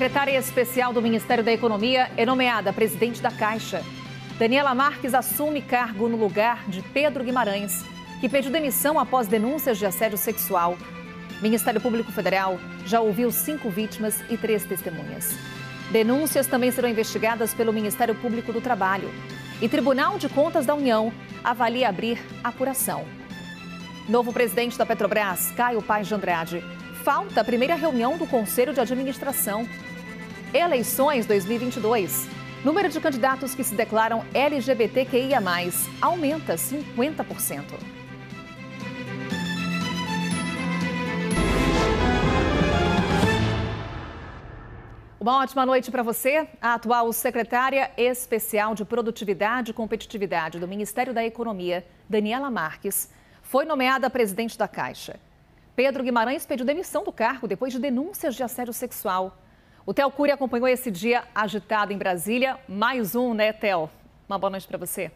Secretária especial do Ministério da Economia é nomeada presidente da Caixa. Daniela Marques assume cargo no lugar de Pedro Guimarães, que pediu demissão após denúncias de assédio sexual. Ministério Público Federal já ouviu cinco vítimas e três testemunhas. Denúncias também serão investigadas pelo Ministério Público do Trabalho. E Tribunal de Contas da União avalia abrir apuração. Novo presidente da Petrobras, Caio Paz de Andrade, falta a primeira reunião do Conselho de Administração. Eleições 2022. Número de candidatos que se declaram LGBTQIA, aumenta 50%. Uma ótima noite para você. A atual secretária especial de Produtividade e Competitividade do Ministério da Economia, Daniela Marques, foi nomeada presidente da Caixa. Pedro Guimarães pediu demissão do cargo depois de denúncias de assédio sexual. O Theo Cury acompanhou esse dia agitado em Brasília. Mais um, né, Theo? Uma boa noite para você.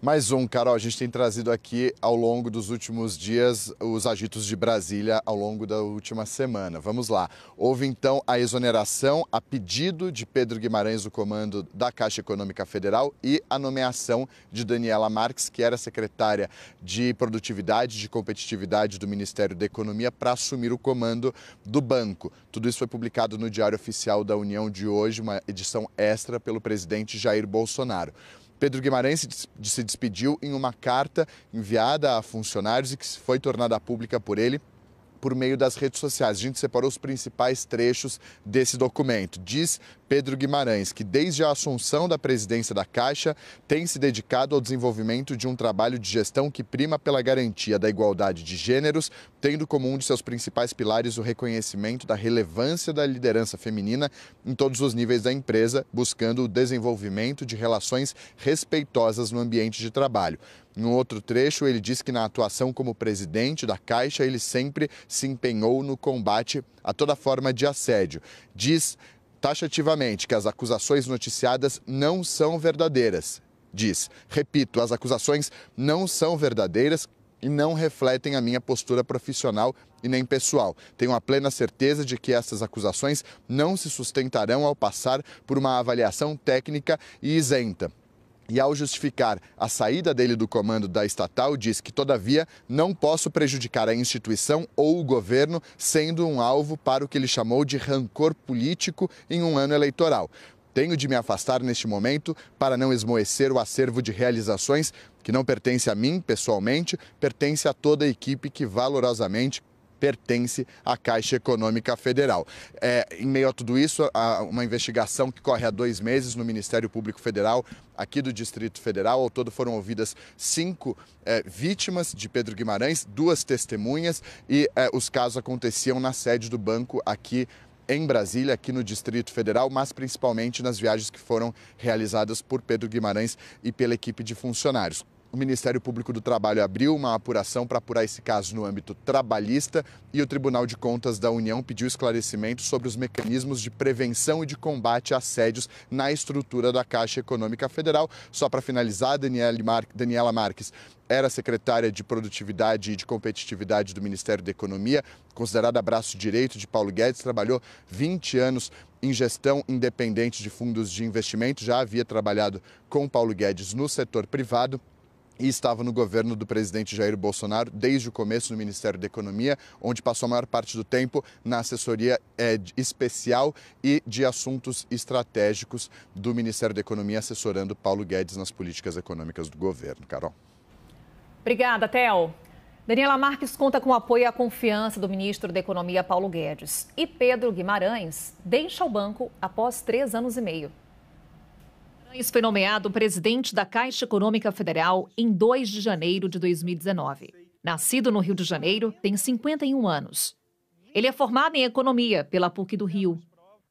Mais um, Carol, a gente tem trazido aqui ao longo dos últimos dias os agitos de Brasília ao longo da última semana. Vamos lá. Houve então a exoneração a pedido de Pedro Guimarães, o comando da Caixa Econômica Federal, e a nomeação de Daniela Marques, que era secretária de Produtividade e Competitividade do Ministério da Economia, para assumir o comando do banco. Tudo isso foi publicado no Diário Oficial da União de hoje, uma edição extra pelo presidente Jair Bolsonaro. Pedro Guimarães se despediu em uma carta enviada a funcionários e que foi tornada pública por ele por meio das redes sociais. A gente separou os principais trechos desse documento. Diz Pedro Guimarães, que desde a assunção da presidência da Caixa tem se dedicado ao desenvolvimento de um trabalho de gestão que prima pela garantia da igualdade de gêneros, tendo como um de seus principais pilares o reconhecimento da relevância da liderança feminina em todos os níveis da empresa, buscando o desenvolvimento de relações respeitosas no ambiente de trabalho. Em outro trecho, ele diz que na atuação como presidente da Caixa, ele sempre se empenhou no combate a toda forma de assédio. Diz taxativamente que as acusações noticiadas não são verdadeiras. Diz, repito, as acusações não são verdadeiras e não refletem a minha postura profissional e nem pessoal. Tenho a plena certeza de que essas acusações não se sustentarão ao passar por uma avaliação técnica e isenta e, ao justificar a saída dele do comando da estatal, diz que, todavia, não posso prejudicar a instituição ou o governo, sendo um alvo para o que ele chamou de rancor político em um ano eleitoral. Tenho de me afastar neste momento para não esmoecer o acervo de realizações que não pertence a mim pessoalmente, pertence a toda a equipe que valorosamente pertence à Caixa Econômica Federal. É, em meio a tudo isso, há uma investigação que corre há dois meses no Ministério Público Federal, aqui do Distrito Federal. Ao todo foram ouvidas cinco é, vítimas de Pedro Guimarães, duas testemunhas, e é, os casos aconteciam na sede do banco aqui em Brasília, aqui no Distrito Federal, mas principalmente nas viagens que foram realizadas por Pedro Guimarães e pela equipe de funcionários o Ministério Público do Trabalho abriu uma apuração para apurar esse caso no âmbito trabalhista e o Tribunal de Contas da União pediu esclarecimentos sobre os mecanismos de prevenção e de combate a assédios na estrutura da Caixa Econômica Federal. Só para finalizar, Daniela Marques era secretária de Produtividade e de Competitividade do Ministério da Economia, considerada braço direito de Paulo Guedes, trabalhou 20 anos em gestão independente de fundos de investimento, já havia trabalhado com Paulo Guedes no setor privado e estava no governo do presidente Jair Bolsonaro desde o começo no Ministério da Economia, onde passou a maior parte do tempo na assessoria é, especial e de assuntos estratégicos do Ministério da Economia, assessorando Paulo Guedes nas políticas econômicas do governo. Carol. Obrigada, Theo. Daniela Marques conta com o apoio e a confiança do ministro da Economia, Paulo Guedes. E Pedro Guimarães deixa o banco após três anos e meio. Guimarães foi nomeado presidente da Caixa Econômica Federal em 2 de janeiro de 2019. Nascido no Rio de Janeiro, tem 51 anos. Ele é formado em Economia pela PUC do Rio,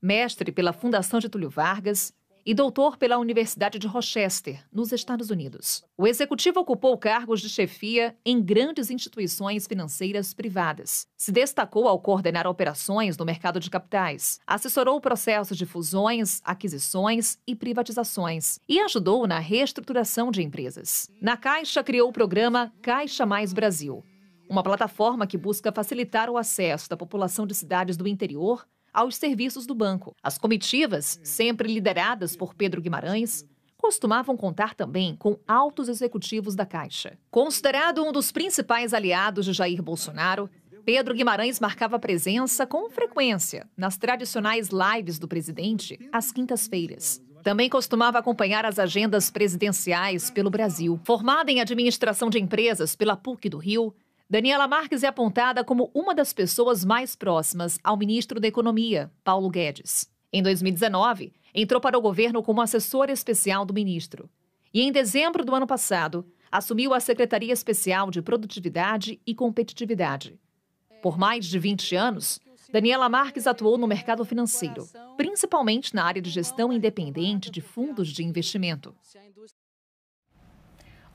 mestre pela Fundação Getúlio Vargas e doutor pela Universidade de Rochester, nos Estados Unidos. O executivo ocupou cargos de chefia em grandes instituições financeiras privadas. Se destacou ao coordenar operações no mercado de capitais, assessorou processos de fusões, aquisições e privatizações e ajudou na reestruturação de empresas. Na Caixa, criou o programa Caixa Mais Brasil, uma plataforma que busca facilitar o acesso da população de cidades do interior aos serviços do banco. As comitivas, hum. sempre lideradas por Pedro Guimarães, costumavam contar também com altos executivos da Caixa. Considerado um dos principais aliados de Jair Bolsonaro, Pedro Guimarães marcava presença com frequência nas tradicionais lives do presidente às quintas-feiras. Também costumava acompanhar as agendas presidenciais pelo Brasil. Formada em administração de empresas pela PUC do Rio, Daniela Marques é apontada como uma das pessoas mais próximas ao ministro da Economia, Paulo Guedes. Em 2019, entrou para o governo como assessora especial do ministro. E em dezembro do ano passado, assumiu a Secretaria Especial de Produtividade e Competitividade. Por mais de 20 anos, Daniela Marques atuou no mercado financeiro, principalmente na área de gestão independente de fundos de investimento.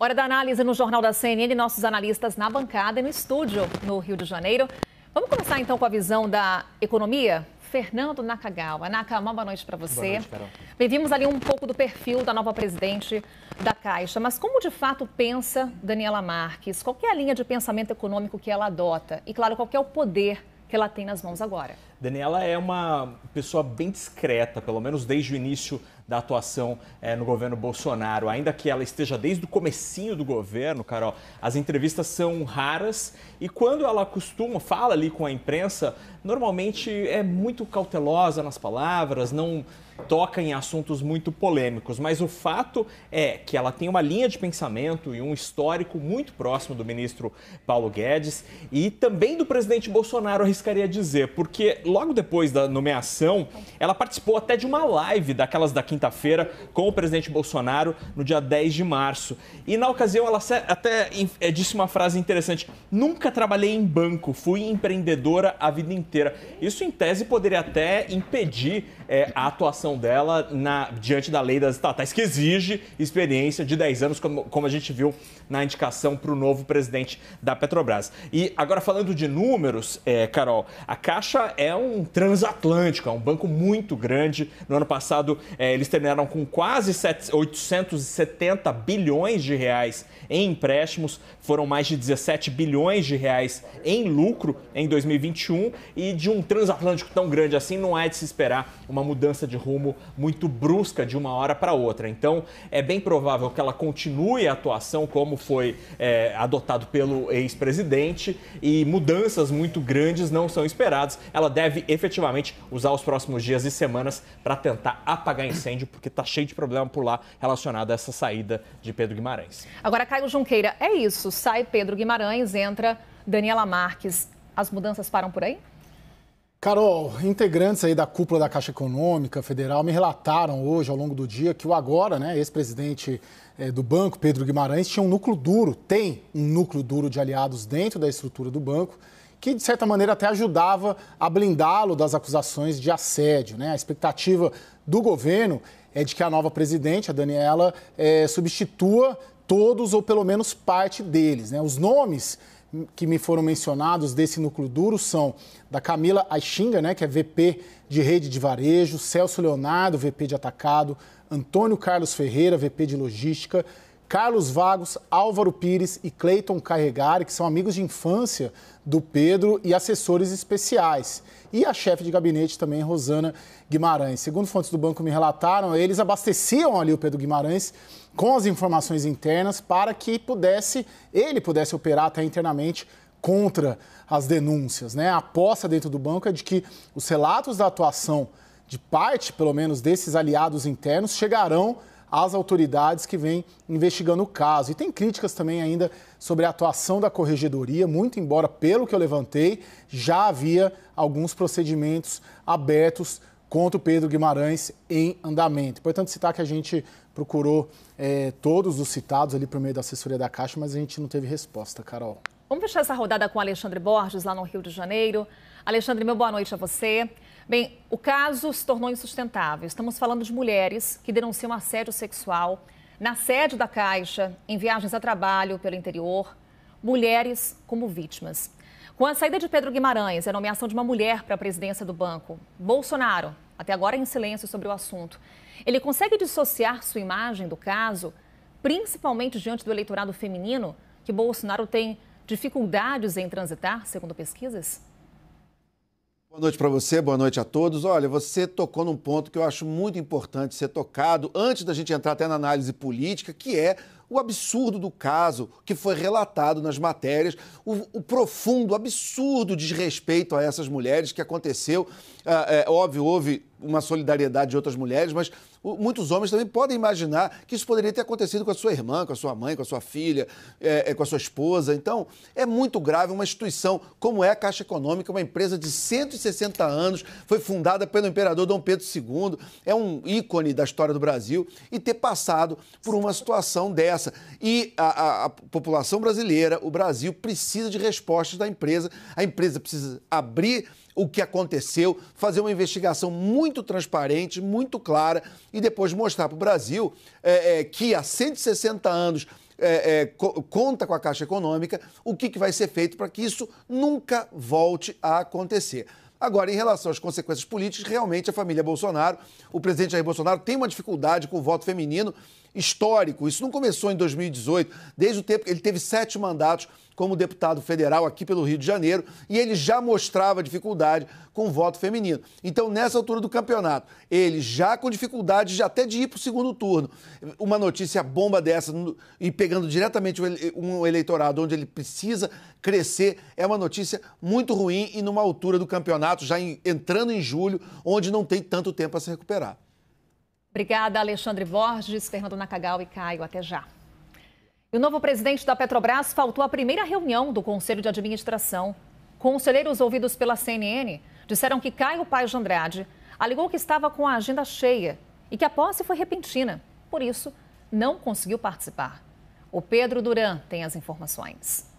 Hora da análise no Jornal da CNN, nossos analistas na bancada e no estúdio no Rio de Janeiro. Vamos começar então com a visão da economia? Fernando Nakagawa. Naka, uma boa noite para você. Boa noite, ali um pouco do perfil da nova presidente da Caixa, mas como de fato pensa Daniela Marques? Qual é a linha de pensamento econômico que ela adota? E claro, qual é o poder que ela tem nas mãos agora? Daniela é uma pessoa bem discreta, pelo menos desde o início da atuação é, no governo Bolsonaro. Ainda que ela esteja desde o comecinho do governo, Carol, as entrevistas são raras e quando ela costuma, fala ali com a imprensa, normalmente é muito cautelosa nas palavras, não toca em assuntos muito polêmicos, mas o fato é que ela tem uma linha de pensamento e um histórico muito próximo do ministro Paulo Guedes e também do presidente Bolsonaro, arriscaria dizer, porque logo depois da nomeação, ela participou até de uma live daquelas da quinta quinta-feira com o presidente Bolsonaro no dia 10 de março. E na ocasião ela até é, disse uma frase interessante: nunca trabalhei em banco, fui empreendedora a vida inteira. Isso em tese poderia até impedir é, a atuação dela na, diante da lei das estatais, que exige experiência de 10 anos, como, como a gente viu na indicação para o novo presidente da Petrobras. E agora, falando de números, é, Carol, a Caixa é um transatlântico, é um banco muito grande. No ano passado, é, eles terminaram com quase 7, 870 bilhões de reais em empréstimos, foram mais de 17 bilhões de reais em lucro em 2021 e de um transatlântico tão grande assim, não é de se esperar uma uma mudança de rumo muito brusca de uma hora para outra. Então, é bem provável que ela continue a atuação como foi é, adotado pelo ex-presidente e mudanças muito grandes não são esperadas. Ela deve efetivamente usar os próximos dias e semanas para tentar apagar incêndio, porque está cheio de problema por lá relacionado a essa saída de Pedro Guimarães. Agora, Caio Junqueira, é isso. Sai Pedro Guimarães, entra Daniela Marques. As mudanças param por aí? Carol, integrantes aí da cúpula da Caixa Econômica Federal me relataram hoje, ao longo do dia, que o agora, né, ex-presidente eh, do banco, Pedro Guimarães, tinha um núcleo duro, tem um núcleo duro de aliados dentro da estrutura do banco, que de certa maneira até ajudava a blindá-lo das acusações de assédio. Né? A expectativa do governo é de que a nova presidente, a Daniela, é, substitua todos ou pelo menos parte deles. Né? Os nomes que me foram mencionados desse núcleo duro são da Camila Aixinga, né, que é VP de rede de varejo, Celso Leonardo, VP de atacado, Antônio Carlos Ferreira, VP de logística, Carlos Vagos, Álvaro Pires e Cleiton Carregari, que são amigos de infância do Pedro e assessores especiais. E a chefe de gabinete também, Rosana Guimarães. Segundo fontes do banco me relataram, eles abasteciam ali o Pedro Guimarães com as informações internas para que pudesse ele pudesse operar até internamente contra as denúncias. Né? A aposta dentro do banco é de que os relatos da atuação de parte, pelo menos, desses aliados internos chegarão às autoridades que vêm investigando o caso. E tem críticas também ainda sobre a atuação da corregedoria, muito embora, pelo que eu levantei, já havia alguns procedimentos abertos contra o Pedro Guimarães em andamento. Importante citar que a gente procurou é, todos os citados ali por meio da assessoria da Caixa, mas a gente não teve resposta, Carol. Vamos fechar essa rodada com Alexandre Borges, lá no Rio de Janeiro. Alexandre, meu boa noite a você. Bem, o caso se tornou insustentável. Estamos falando de mulheres que denunciam assédio sexual na sede da Caixa, em viagens a trabalho pelo interior, mulheres como vítimas. Com a saída de Pedro Guimarães e a nomeação de uma mulher para a presidência do banco, Bolsonaro até agora em silêncio sobre o assunto. Ele consegue dissociar sua imagem do caso, principalmente diante do eleitorado feminino, que Bolsonaro tem dificuldades em transitar, segundo pesquisas? Boa noite para você, boa noite a todos. Olha, você tocou num ponto que eu acho muito importante ser tocado antes da gente entrar até na análise política, que é o absurdo do caso que foi relatado nas matérias, o, o profundo, absurdo desrespeito a essas mulheres que aconteceu. É, é, óbvio, houve uma solidariedade de outras mulheres, mas muitos homens também podem imaginar que isso poderia ter acontecido com a sua irmã, com a sua mãe, com a sua filha, é, é, com a sua esposa. Então, é muito grave uma instituição como é a Caixa Econômica, uma empresa de 160 anos, foi fundada pelo imperador Dom Pedro II, é um ícone da história do Brasil, e ter passado por uma situação dessa. E a, a, a população brasileira, o Brasil, precisa de respostas da empresa. A empresa precisa abrir o que aconteceu, fazer uma investigação muito transparente, muito clara e depois mostrar para o Brasil é, é, que há 160 anos é, é, co conta com a Caixa Econômica, o que, que vai ser feito para que isso nunca volte a acontecer. Agora, em relação às consequências políticas, realmente a família Bolsonaro, o presidente Jair Bolsonaro tem uma dificuldade com o voto feminino histórico. Isso não começou em 2018, desde o tempo que ele teve sete mandatos como deputado federal aqui pelo Rio de Janeiro e ele já mostrava dificuldade com o voto feminino. Então, nessa altura do campeonato, ele já com dificuldade já até de ir para o segundo turno. Uma notícia bomba dessa e pegando diretamente um eleitorado onde ele precisa crescer é uma notícia muito ruim e numa altura do campeonato, já entrando em julho, onde não tem tanto tempo a se recuperar. Obrigada, Alexandre Borges, Fernando Nakagawa e Caio. Até já. E o novo presidente da Petrobras faltou à primeira reunião do Conselho de Administração. Conselheiros ouvidos pela CNN disseram que Caio Paes de Andrade alegou que estava com a agenda cheia e que a posse foi repentina. Por isso, não conseguiu participar. O Pedro Duran tem as informações.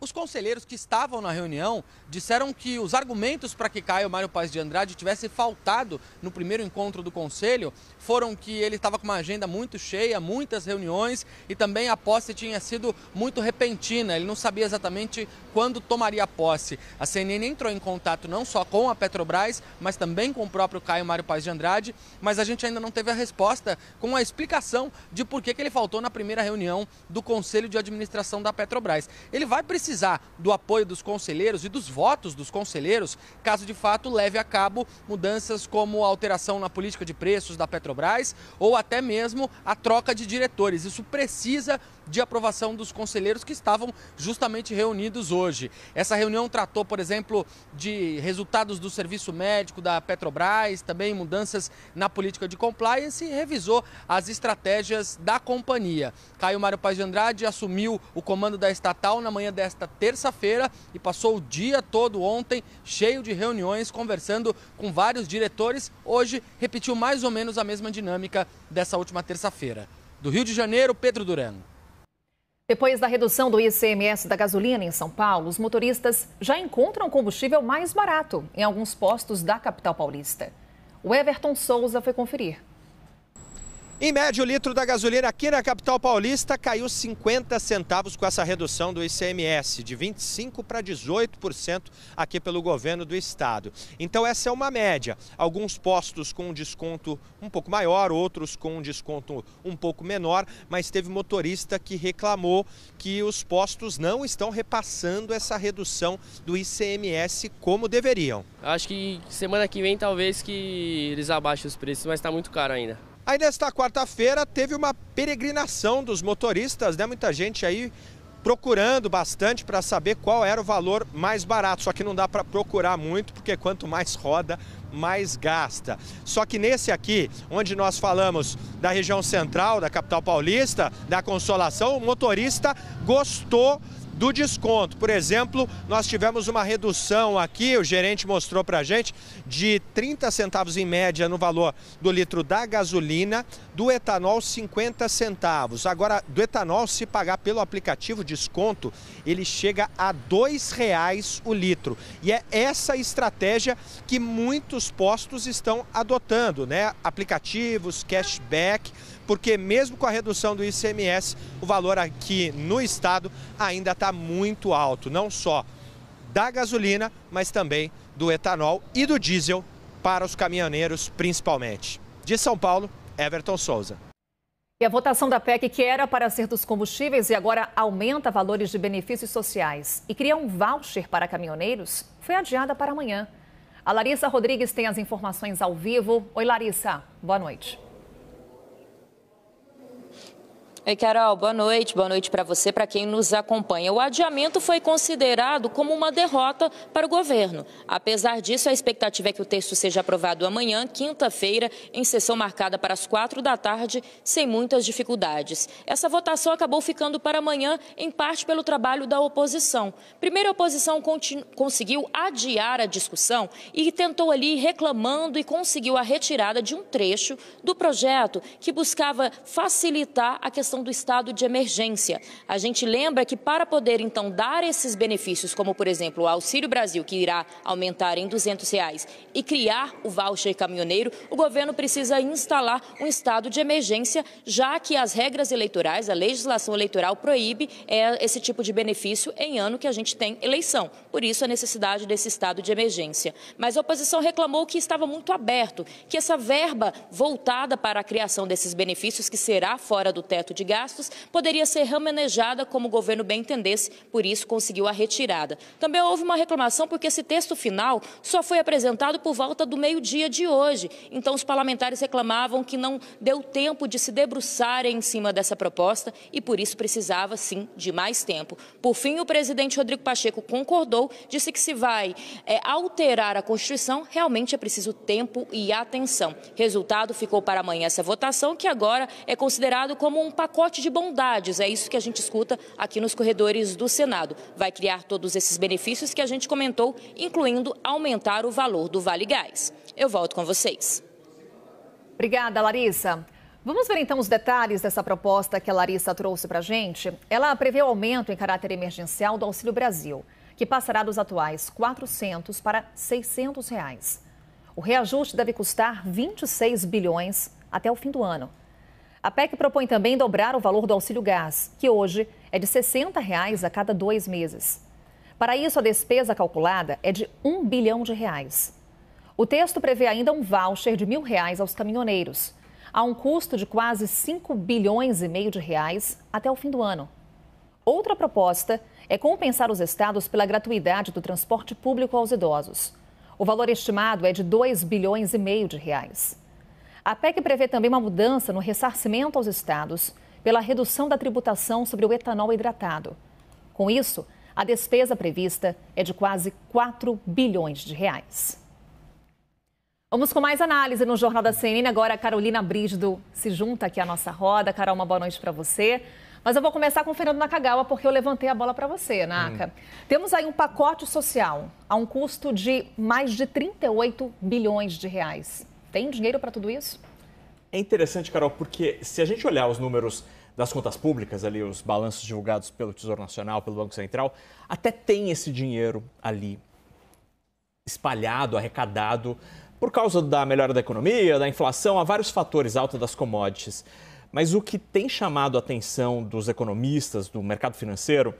Os conselheiros que estavam na reunião disseram que os argumentos para que Caio Mário Paz de Andrade tivesse faltado no primeiro encontro do conselho foram que ele estava com uma agenda muito cheia, muitas reuniões e também a posse tinha sido muito repentina. Ele não sabia exatamente quando tomaria posse. A CNN entrou em contato não só com a Petrobras, mas também com o próprio Caio Mário Paz de Andrade, mas a gente ainda não teve a resposta com a explicação de por que, que ele faltou na primeira reunião do conselho de administração da Petrobras. Ele vai precisar precisar do apoio dos conselheiros e dos votos dos conselheiros, caso de fato leve a cabo mudanças como a alteração na política de preços da Petrobras ou até mesmo a troca de diretores. Isso precisa de aprovação dos conselheiros que estavam justamente reunidos hoje. Essa reunião tratou, por exemplo, de resultados do serviço médico da Petrobras, também mudanças na política de compliance e revisou as estratégias da companhia. Caio Mário Paz de Andrade assumiu o comando da estatal na manhã desta quarta, terça-feira e passou o dia todo ontem cheio de reuniões, conversando com vários diretores. Hoje repetiu mais ou menos a mesma dinâmica dessa última terça-feira. Do Rio de Janeiro, Pedro Durano. Depois da redução do ICMS da gasolina em São Paulo, os motoristas já encontram combustível mais barato em alguns postos da capital paulista. O Everton Souza foi conferir. Em média, o litro da gasolina aqui na capital paulista caiu 50 centavos com essa redução do ICMS, de 25% para 18% aqui pelo governo do estado. Então, essa é uma média. Alguns postos com um desconto um pouco maior, outros com um desconto um pouco menor, mas teve motorista que reclamou que os postos não estão repassando essa redução do ICMS como deveriam. Acho que semana que vem talvez que eles abaixem os preços, mas está muito caro ainda. Aí nesta quarta-feira teve uma peregrinação dos motoristas, né? Muita gente aí procurando bastante para saber qual era o valor mais barato. Só que não dá para procurar muito, porque quanto mais roda, mais gasta. Só que nesse aqui, onde nós falamos da região central, da capital paulista, da Consolação, o motorista gostou do desconto. Por exemplo, nós tivemos uma redução aqui, o gerente mostrou para a gente, de 30 centavos em média no valor do litro da gasolina, do etanol 50 centavos. Agora, do etanol, se pagar pelo aplicativo desconto, ele chega a R$ 2,00 o litro. E é essa estratégia que muitos postos estão adotando, né? Aplicativos, cashback, porque mesmo com a redução do ICMS, o valor aqui no estado ainda está muito alto, não só da gasolina, mas também do etanol e do diesel para os caminhoneiros principalmente. De São Paulo, Everton Souza. E a votação da PEC, que era para ser dos combustíveis e agora aumenta valores de benefícios sociais e cria um voucher para caminhoneiros, foi adiada para amanhã. A Larissa Rodrigues tem as informações ao vivo. Oi, Larissa, boa noite. Oi, é, Carol, boa noite. Boa noite para você, para quem nos acompanha. O adiamento foi considerado como uma derrota para o governo. Apesar disso, a expectativa é que o texto seja aprovado amanhã, quinta-feira, em sessão marcada para as quatro da tarde, sem muitas dificuldades. Essa votação acabou ficando para amanhã, em parte pelo trabalho da oposição. Primeiro, a oposição conseguiu adiar a discussão e tentou ali reclamando e conseguiu a retirada de um trecho do projeto que buscava facilitar a questão questão do estado de emergência. A gente lembra que para poder então dar esses benefícios, como por exemplo o Auxílio Brasil, que irá aumentar em R$ 200 reais, e criar o voucher caminhoneiro, o governo precisa instalar um estado de emergência, já que as regras eleitorais, a legislação eleitoral proíbe é, esse tipo de benefício em ano que a gente tem eleição. Por isso a necessidade desse estado de emergência. Mas a oposição reclamou que estava muito aberto, que essa verba voltada para a criação desses benefícios, que será fora do teto de de gastos poderia ser remanejada como o governo bem entendesse, por isso conseguiu a retirada. Também houve uma reclamação porque esse texto final só foi apresentado por volta do meio-dia de hoje. Então, os parlamentares reclamavam que não deu tempo de se debruçarem em cima dessa proposta e, por isso, precisava, sim, de mais tempo. Por fim, o presidente Rodrigo Pacheco concordou, disse que se vai é, alterar a Constituição, realmente é preciso tempo e atenção. Resultado ficou para amanhã essa votação, que agora é considerado como um pacote pacote de bondades. É isso que a gente escuta aqui nos corredores do Senado. Vai criar todos esses benefícios que a gente comentou, incluindo aumentar o valor do Vale Gás. Eu volto com vocês. Obrigada, Larissa. Vamos ver então os detalhes dessa proposta que a Larissa trouxe para a gente. Ela prevê o aumento em caráter emergencial do Auxílio Brasil, que passará dos atuais 400 para 600 reais. O reajuste deve custar 26 bilhões até o fim do ano. A PEC propõe também dobrar o valor do auxílio gás, que hoje é de R$ 60 reais a cada dois meses. Para isso, a despesa calculada é de um bilhão de reais. O texto prevê ainda um voucher de mil reais aos caminhoneiros, a um custo de quase 5 bilhões e meio de reais até o fim do ano. Outra proposta é compensar os estados pela gratuidade do transporte público aos idosos. O valor estimado é de 2 bilhões e meio de reais. A PEC prevê também uma mudança no ressarcimento aos estados pela redução da tributação sobre o etanol hidratado. Com isso, a despesa prevista é de quase 4 bilhões de reais. Vamos com mais análise no Jornal da CNN. Agora a Carolina Brígido se junta aqui à é nossa roda. Carol, uma boa noite para você. Mas eu vou começar com o Fernando Nakagawa, porque eu levantei a bola para você, Naka. Hum. Temos aí um pacote social a um custo de mais de 38 bilhões de reais. Tem dinheiro para tudo isso? É interessante, Carol, porque se a gente olhar os números das contas públicas, ali os balanços divulgados pelo Tesouro Nacional, pelo Banco Central, até tem esse dinheiro ali espalhado, arrecadado, por causa da melhora da economia, da inflação, há vários fatores alta das commodities. Mas o que tem chamado a atenção dos economistas do mercado financeiro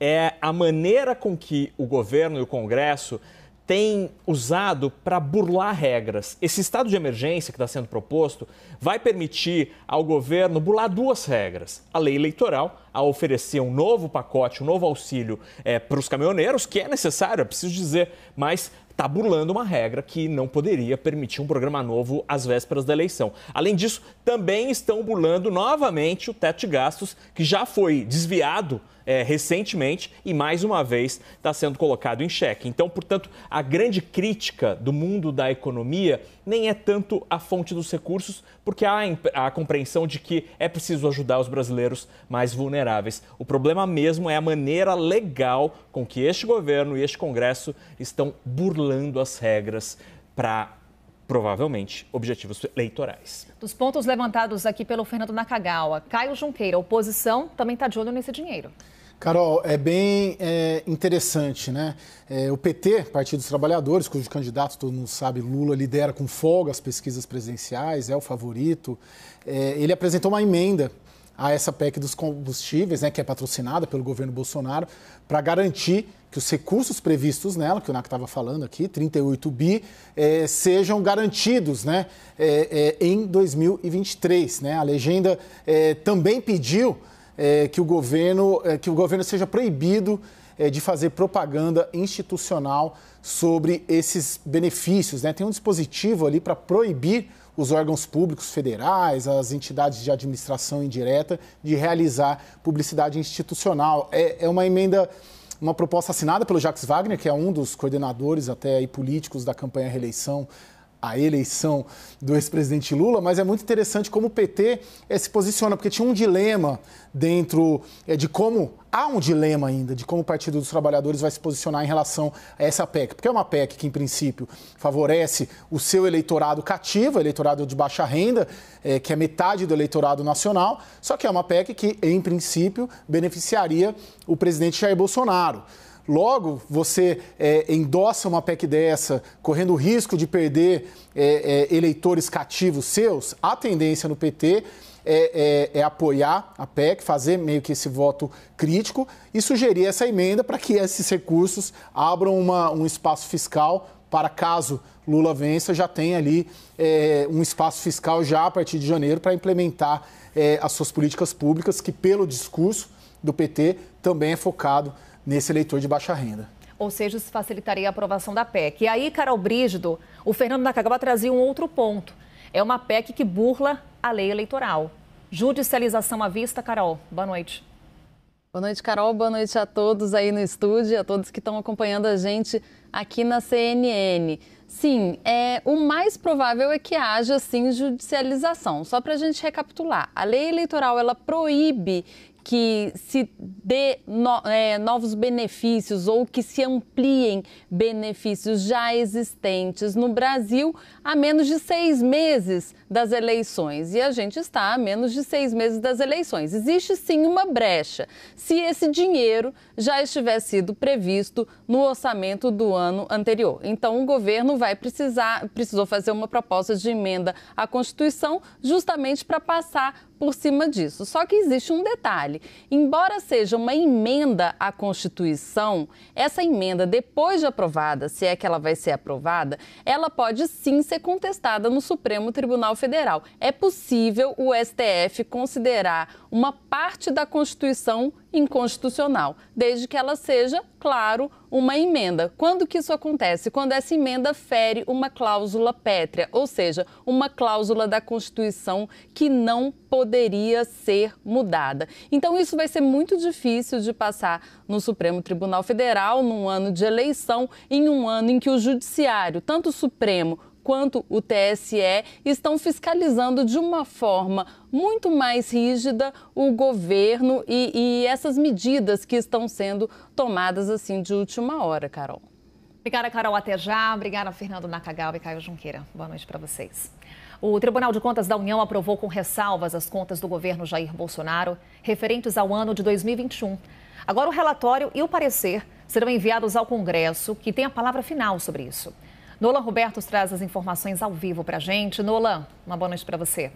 é a maneira com que o governo e o Congresso tem usado para burlar regras. Esse estado de emergência que está sendo proposto vai permitir ao governo burlar duas regras. A lei eleitoral, a oferecer um novo pacote, um novo auxílio é, para os caminhoneiros, que é necessário, é preciso dizer, mas está burlando uma regra que não poderia permitir um programa novo às vésperas da eleição. Além disso, também estão burlando novamente o teto de gastos, que já foi desviado é, recentemente e mais uma vez está sendo colocado em xeque. Então, portanto, a grande crítica do mundo da economia nem é tanto a fonte dos recursos, porque há a compreensão de que é preciso ajudar os brasileiros mais vulneráveis. O problema mesmo é a maneira legal com que este governo e este Congresso estão burlando as regras para provavelmente, objetivos eleitorais. Dos pontos levantados aqui pelo Fernando Nakagawa, Caio Junqueira, oposição, também está de olho nesse dinheiro. Carol, é bem é, interessante, né? É, o PT, Partido dos Trabalhadores, cujo candidato, todo mundo sabe, Lula lidera com folga as pesquisas presidenciais, é o favorito. É, ele apresentou uma emenda a essa PEC dos combustíveis, né, que é patrocinada pelo governo Bolsonaro, para garantir que os recursos previstos nela, que o NAC estava falando aqui, 38 bi, é, sejam garantidos né, é, é, em 2023. Né? A legenda também pediu é, que, o governo, é, que o governo seja proibido é, de fazer propaganda institucional sobre esses benefícios. Né? Tem um dispositivo ali para proibir os órgãos públicos federais, as entidades de administração indireta, de realizar publicidade institucional. É, é uma emenda, uma proposta assinada pelo Jacques Wagner, que é um dos coordenadores até aí, políticos da campanha reeleição a eleição do ex-presidente Lula, mas é muito interessante como o PT é, eh, se posiciona, porque tinha um dilema dentro é, de como. Há um dilema ainda de como o Partido dos Trabalhadores vai se posicionar em relação a essa PEC, porque é uma PEC que, em princípio, favorece o seu eleitorado cativo, eleitorado de baixa renda, é, que é metade do eleitorado nacional, só que é uma PEC que, em princípio, beneficiaria o presidente Jair Bolsonaro. Logo, você é, endossa uma PEC dessa, correndo o risco de perder é, é, eleitores cativos seus, a tendência no PT é, é, é, apoiar a PEC, fazer meio que esse voto crítico e sugerir essa emenda para que esses recursos abram uma, um espaço fiscal para caso Lula vença, já tem ali é, um espaço fiscal já a partir de janeiro para implementar é, as suas políticas públicas, que pelo discurso do PT também é focado nesse eleitor de baixa renda. Ou seja, isso facilitaria a aprovação da PEC. E aí, Carol Brígido, o Fernando Nakagawa trazia um outro ponto. É uma PEC que burla a lei eleitoral. Judicialização à vista, Carol. Boa noite. Boa noite, Carol. Boa noite a todos aí no estúdio, a todos que estão acompanhando a gente aqui na CNN. Sim, é, o mais provável é que haja sim judicialização. Só para a gente recapitular, a lei eleitoral ela proíbe que se dê no, é, novos benefícios ou que se ampliem benefícios já existentes no Brasil a menos de seis meses das eleições. E a gente está a menos de seis meses das eleições. Existe sim uma brecha. Se esse dinheiro já estiver sido previsto no orçamento do ano anterior. Então o governo vai precisar, precisou fazer uma proposta de emenda à Constituição justamente para passar por cima disso. Só que existe um detalhe: embora seja uma emenda à Constituição, essa emenda, depois de aprovada, se é que ela vai ser aprovada, ela pode sim ser contestada no Supremo Tribunal Federal. É possível o STF considerar uma parte da Constituição inconstitucional, desde que ela seja, claro, uma emenda. Quando que isso acontece? Quando essa emenda fere uma cláusula pétrea, ou seja, uma cláusula da Constituição que não poderia ser mudada. Então isso vai ser muito difícil de passar no Supremo Tribunal Federal num ano de eleição, em um ano em que o judiciário, tanto o Supremo quanto o TSE estão fiscalizando de uma forma muito mais rígida o governo e, e essas medidas que estão sendo tomadas assim de última hora, Carol. Obrigada, Carol. Até já. Obrigada, Fernando Nakagawa e Caio Junqueira. Boa noite para vocês. O Tribunal de Contas da União aprovou com ressalvas as contas do governo Jair Bolsonaro referentes ao ano de 2021. Agora, o relatório e o parecer serão enviados ao Congresso, que tem a palavra final sobre isso. Nolan Roberto traz as informações ao vivo para a gente. Nolan, uma boa noite para você.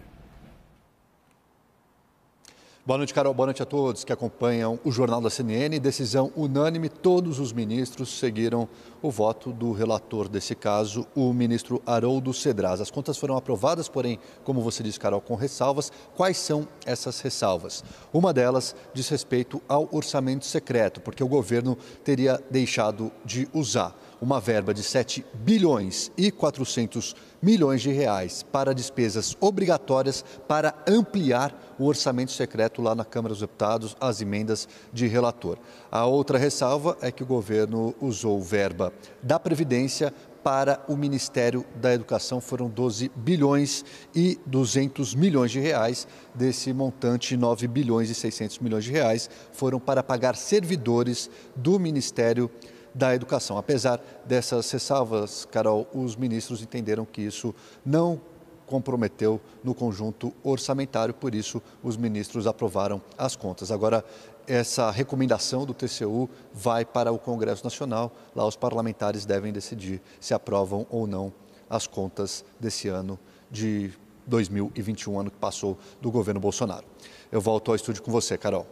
Boa noite, Carol. Boa noite a todos que acompanham o Jornal da CNN. Decisão unânime: todos os ministros seguiram o voto do relator desse caso, o ministro Haroldo Cedraz. As contas foram aprovadas, porém, como você disse, Carol, com ressalvas. Quais são essas ressalvas? Uma delas diz respeito ao orçamento secreto, porque o governo teria deixado de usar uma verba de 7 bilhões e 400 milhões de reais para despesas obrigatórias para ampliar o orçamento secreto lá na Câmara dos Deputados, as emendas de relator. A outra ressalva é que o governo usou verba da Previdência para o Ministério da Educação foram 12 bilhões e 200 milhões de reais. Desse montante, 9 bilhões e 600 milhões de reais foram para pagar servidores do Ministério da da educação. Apesar dessas ressalvas, Carol, os ministros entenderam que isso não comprometeu no conjunto orçamentário, por isso os ministros aprovaram as contas. Agora, essa recomendação do TCU vai para o Congresso Nacional, lá os parlamentares devem decidir se aprovam ou não as contas desse ano de 2021, ano que passou do governo Bolsonaro. Eu volto ao estúdio com você, Carol.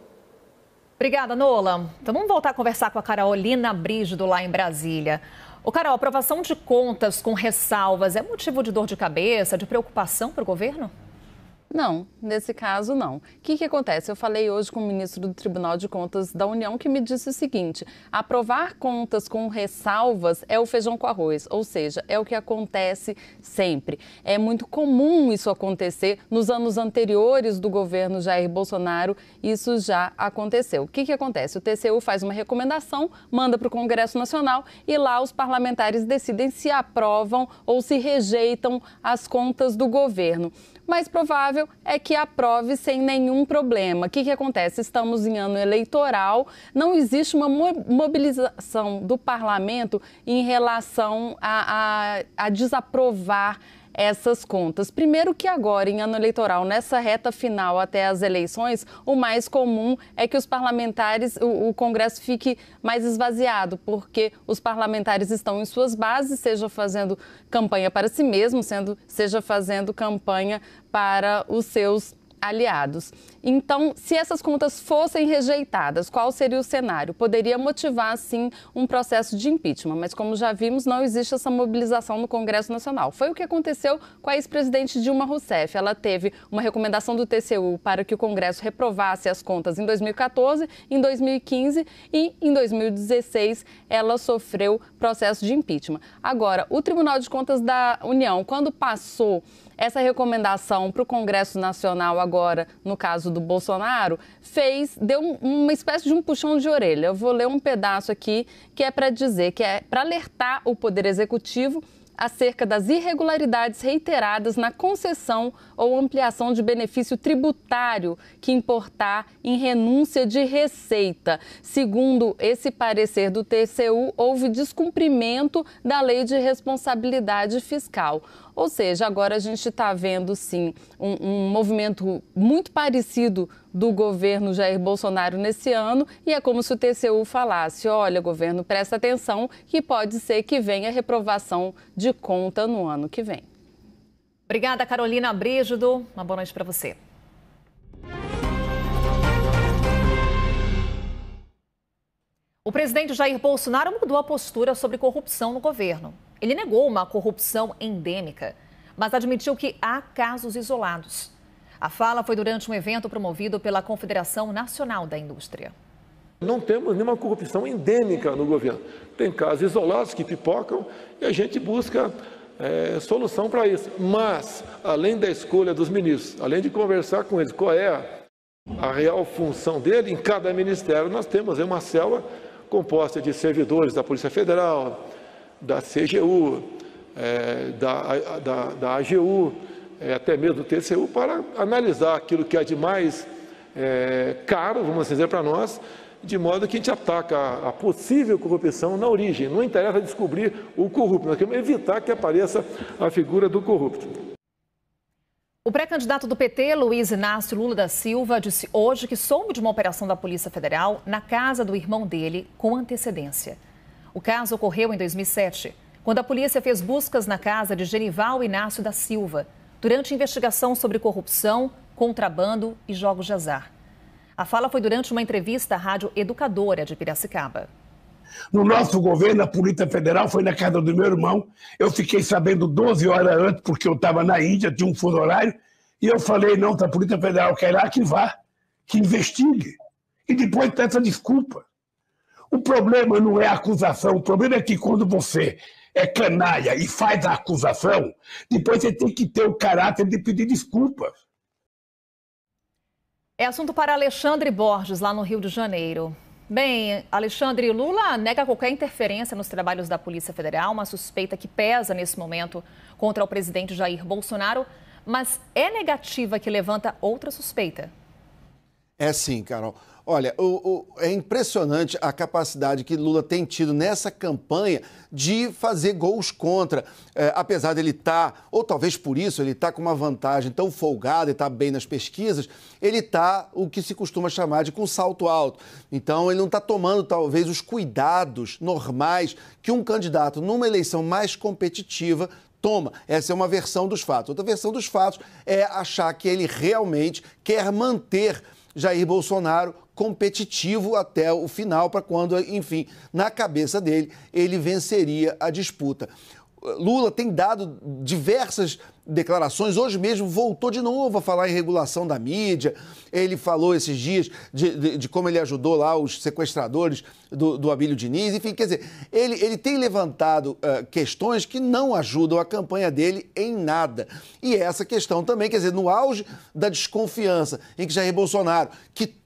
Obrigada, Nola. Então vamos voltar a conversar com a Carolina Brígido lá em Brasília. O Carol, aprovação de contas com ressalvas é motivo de dor de cabeça, de preocupação para o governo? Não, nesse caso não. O que, que acontece? Eu falei hoje com o ministro do Tribunal de Contas da União que me disse o seguinte: aprovar contas com ressalvas é o feijão com arroz, ou seja, é o que acontece sempre. É muito comum isso acontecer. Nos anos anteriores do governo Jair Bolsonaro, isso já aconteceu. O que, que acontece? O TCU faz uma recomendação, manda para o Congresso Nacional e lá os parlamentares decidem se aprovam ou se rejeitam as contas do governo mais provável é que aprove sem nenhum problema. O que, que acontece? Estamos em ano eleitoral, não existe uma mobilização do parlamento em relação a, a, a desaprovar essas contas. Primeiro que agora, em ano eleitoral, nessa reta final até as eleições, o mais comum é que os parlamentares, o, o Congresso fique mais esvaziado, porque os parlamentares estão em suas bases, seja fazendo campanha para si mesmo, sendo, seja fazendo campanha para os seus aliados. Então, se essas contas fossem rejeitadas, qual seria o cenário? Poderia motivar, sim, um processo de impeachment, mas como já vimos, não existe essa mobilização no Congresso Nacional. Foi o que aconteceu com a ex-presidente Dilma Rousseff. Ela teve uma recomendação do TCU para que o Congresso reprovasse as contas em 2014, em 2015 e em 2016 ela sofreu processo de impeachment. Agora, o Tribunal de Contas da União, quando passou essa recomendação para o Congresso Nacional agora, no caso do Bolsonaro, fez deu uma espécie de um puxão de orelha. Eu vou ler um pedaço aqui que é para dizer que é para alertar o Poder Executivo acerca das irregularidades reiteradas na concessão ou ampliação de benefício tributário que importar em renúncia de receita. Segundo esse parecer do TCU, houve descumprimento da lei de responsabilidade fiscal. Ou seja, agora a gente está vendo sim um, um movimento muito parecido do governo Jair Bolsonaro nesse ano e é como se o TCU falasse: olha, governo, presta atenção que pode ser que venha reprovação de conta no ano que vem. Obrigada, Carolina Brígido. Uma boa noite para você. O presidente Jair Bolsonaro mudou a postura sobre corrupção no governo. Ele negou uma corrupção endêmica, mas admitiu que há casos isolados. A fala foi durante um evento promovido pela Confederação Nacional da Indústria. Não temos nenhuma corrupção endêmica no governo. Tem casos isolados que pipocam e a gente busca é, solução para isso. Mas, além da escolha dos ministros, além de conversar com eles, qual é a, real função dele, em cada ministério nós temos uma célula composta de servidores da Polícia Federal, da CGU, é, da, da, da, AGU, é, até mesmo do TCU, para analisar aquilo que é de mais é, caro, vamos assim dizer, para nós, de modo que a gente ataca a, possível corrupção na origem. Não interessa descobrir o corrupto, nós queremos evitar que apareça a figura do corrupto. O pré-candidato do PT, Luiz Inácio Lula da Silva, disse hoje que soube de uma operação da Polícia Federal na casa do irmão dele com antecedência. O caso ocorreu em 2007, quando a polícia fez buscas na casa de Genival Inácio da Silva, durante investigação sobre corrupção, contrabando e jogos de azar. A fala foi durante uma entrevista à Rádio Educadora de Piracicaba. No nosso governo, a Polícia Federal foi na casa do meu irmão. Eu fiquei sabendo 12 horas antes, porque eu estava na Índia, tinha um fuso horário. E eu falei: não, tá, a Polícia Federal quer ir lá, que vá, que investigue. E depois tem essa desculpa. O problema não é a acusação, o problema é que quando você é canalha e faz a acusação, depois você tem que ter o caráter de pedir desculpas. É assunto para Alexandre Borges, lá no Rio de Janeiro. Bem, Alexandre, Lula nega qualquer interferência nos trabalhos da Polícia Federal, uma suspeita que pesa nesse momento contra o presidente Jair Bolsonaro, mas é negativa que levanta outra suspeita. É sim, Carol. Olha, o, o, é impressionante a capacidade que Lula tem tido nessa campanha de fazer gols contra, é, apesar dele estar, tá, ou talvez por isso, ele está com uma vantagem tão folgada e está bem nas pesquisas, ele está o que se costuma chamar de com salto alto. Então, ele não está tomando talvez os cuidados normais que um candidato numa eleição mais competitiva toma. Essa é uma versão dos fatos. Outra versão dos fatos é achar que ele realmente quer manter Jair Bolsonaro competitivo até o final, para quando, enfim, na cabeça dele, ele venceria a disputa. Lula tem dado diversas declarações, hoje mesmo voltou de novo a falar em regulação da mídia. Ele falou esses dias de, de, de como ele ajudou lá os sequestradores do, do Abílio Diniz. Enfim, quer dizer, ele, ele tem levantado uh, questões que não ajudam a campanha dele em nada. E essa questão também, quer dizer, no auge da desconfiança em que Jair Bolsonaro, que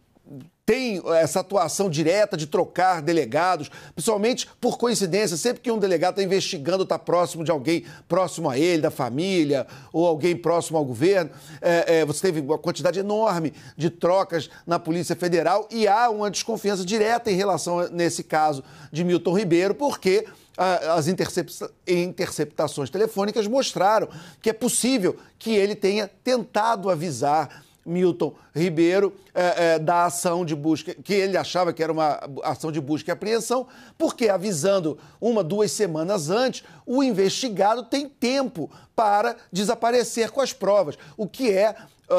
tem eh, essa atuação direta de trocar delegados, principalmente por coincidência, sempre que um delegado está investigando, está próximo de alguém próximo a ele, da família, ou alguém próximo ao governo, é, é, você teve uma quantidade enorme de trocas na Polícia Federal e há uma desconfiança direta em relação, a, nesse caso, de Milton Ribeiro, porque ah, as interceptações telefônicas mostraram que é possível que ele tenha tentado avisar Milton Ribeiro é, é, da ação de busca, que ele achava que era uma ação de busca e apreensão, porque avisando uma, duas semanas antes, o investigado tem tempo para desaparecer com as provas, o que é Uh, uh,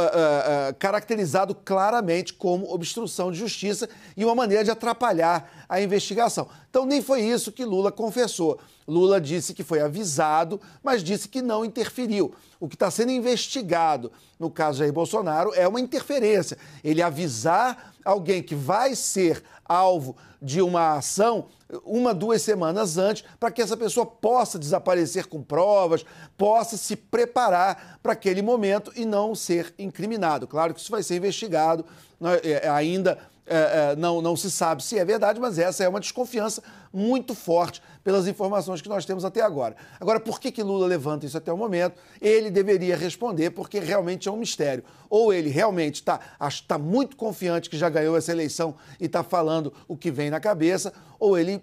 uh, caracterizado claramente como obstrução de justiça e uma maneira de atrapalhar a investigação. Então, nem foi isso que Lula confessou. Lula disse que foi avisado, mas disse que não interferiu. O que está sendo investigado no caso Jair Bolsonaro é uma interferência. Ele avisar alguém que vai ser alvo de uma ação uma, duas semanas antes, para que essa pessoa possa desaparecer com provas, possa se preparar para aquele momento e não ser incriminado. Claro que isso vai ser investigado, né, é, ainda é, é, não, não se sabe se é verdade, mas essa é uma desconfiança muito forte pelas informações que nós temos até agora. Agora, por que, que Lula levanta isso até o momento? Ele deveria responder, porque realmente é um mistério. Ou ele realmente está tá muito confiante que já ganhou essa eleição e está falando o que vem na cabeça, ou ele